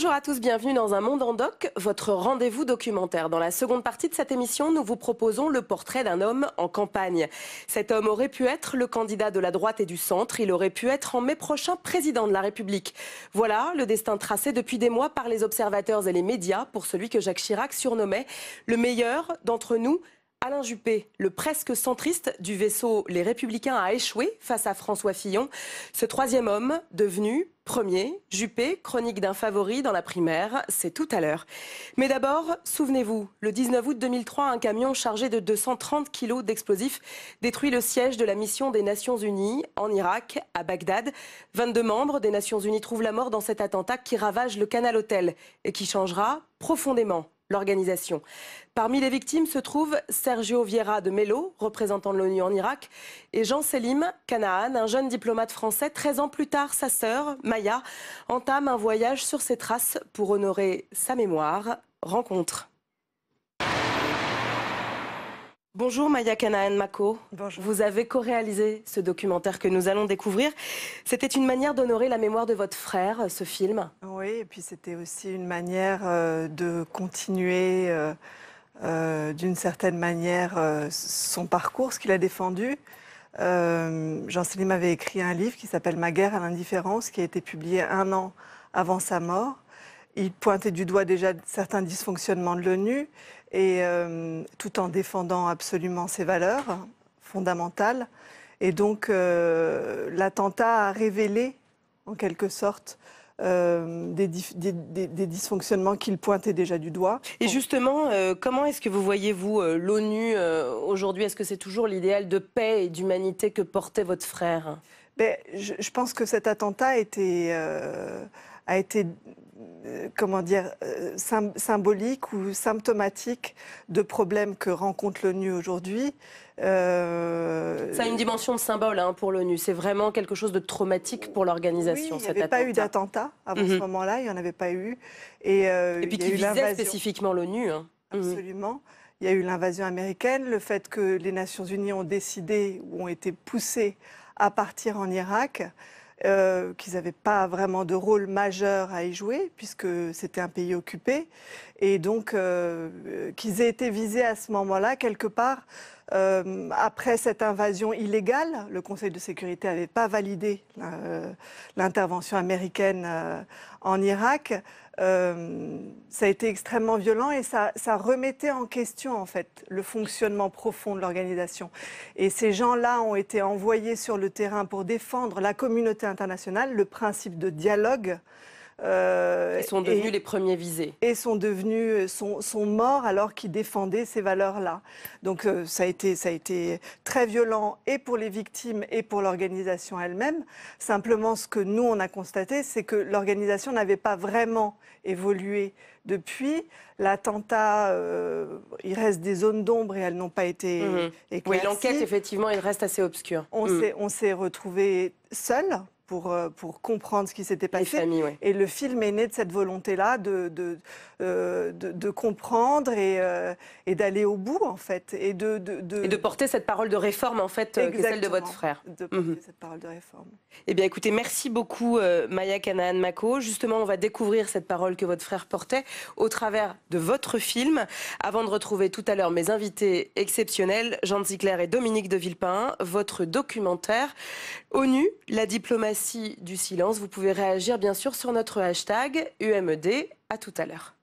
Bonjour à tous, bienvenue dans Un Monde en Doc, votre rendez-vous documentaire. Dans la seconde partie de cette émission, nous vous proposons le portrait d'un homme en campagne. Cet homme aurait pu être le candidat de la droite et du centre, il aurait pu être en mai prochain président de la République. Voilà le destin tracé depuis des mois par les observateurs et les médias pour celui que Jacques Chirac surnommait le meilleur d'entre nous Alain Juppé, le presque centriste du vaisseau Les Républicains, a échoué face à François Fillon. Ce troisième homme, devenu premier, Juppé, chronique d'un favori dans la primaire, c'est tout à l'heure. Mais d'abord, souvenez-vous, le 19 août 2003, un camion chargé de 230 kilos d'explosifs détruit le siège de la mission des Nations Unies en Irak, à Bagdad. 22 membres des Nations Unies trouvent la mort dans cet attentat qui ravage le canal Hôtel et qui changera profondément l'organisation. Parmi les victimes se trouvent Sergio Vieira de Mello, représentant de l'ONU en Irak, et Jean Selim Kanahan, un jeune diplomate français. 13 ans plus tard, sa sœur, Maya, entame un voyage sur ses traces pour honorer sa mémoire. Rencontre. Bonjour Maya kanaen Mako. Vous avez co-réalisé ce documentaire que nous allons découvrir. C'était une manière d'honorer la mémoire de votre frère, ce film. Oui, et puis c'était aussi une manière euh, de continuer euh, euh, d'une certaine manière son parcours, ce qu'il a défendu. Jean Selim avait écrit un livre qui s'appelle Ma guerre à l'indifférence, qui a été publié un an avant sa mort il pointait du doigt déjà certains dysfonctionnements de l'ONU, et euh, tout en défendant absolument ses valeurs fondamentales. Et donc, euh, l'attentat a révélé, en quelque sorte, euh, des, dysfonctionnements qu'il pointait déjà du doigt. Et justement, comment est-ce que vous voyez-vous l'ONU aujourd'hui Est-ce que c'est toujours l'idéal de paix et d'humanité que portait votre frère ben, je, pense que cet attentat a été euh, comment dire, euh, symbolique ou symptomatique de problèmes que rencontre l'ONU aujourd'hui. Euh, Ça a une dimension de symbole hein, pour l'ONU. C'est vraiment quelque chose de traumatique pour l'organisation. Oui, il n'y avait pas eu d'attentat avant mhm. ce moment-là. Il n'y en avait pas eu. Et, puis qui visait spécifiquement l'ONU. Hein. Mhm. Absolument. Il y a eu l'invasion américaine, le fait que les Nations Unies ont décidé ou ont été poussées à partir en Irak. Euh, qu'ils n'avaient pas vraiment de rôle majeur à y jouer, puisque c'était un pays occupé, et donc euh, qu'ils aient été visés à ce moment-là, quelque part, euh, après cette invasion illégale, le Conseil de sécurité n'avait pas validé l'intervention américaine en Irak, euh, ça a été extrêmement violent et ça, remettait en question en fait le fonctionnement profond de l'organisation. Et ces gens-là ont été envoyés sur le terrain pour défendre la communauté internationale, le principe de dialogue euh, et sont devenus les premiers visés. Et sont devenus, euh, sont, sont morts alors qu'ils défendaient ces valeurs-là. Donc euh, ça, a été, ça a été très violent et pour les victimes et pour l'organisation elle-même. Simplement, ce que nous, on a constaté, c'est que l'organisation n'avait pas vraiment évolué depuis. L'attentat, il reste des zones d'ombre et elles n'ont pas été mmh. éclaircies. Oui, l'enquête, effectivement, il reste assez obscure. On mm. on s'est retrouvé seuls. Euh, pour, comprendre ce qui s'était passé. Et le film est né de cette volonté-là de de, euh, de, comprendre et, euh, et d'aller au bout, en fait. Et de, de, de porter cette parole de réforme, en fait, celle de votre frère. De mhm. porter cette parole de réforme. Eh bien, écoutez, merci beaucoup, Maya Kanaan Mako. Justement, on va découvrir cette parole que votre frère portait au travers de votre film. Avant de retrouver tout à l'heure mes invités exceptionnels, Jean Zicler et Dominique de Villepin, votre documentaire ONU, la diplomatie Merci du silence. Vous pouvez réagir bien sûr sur notre hashtag UMED. À tout à l'heure.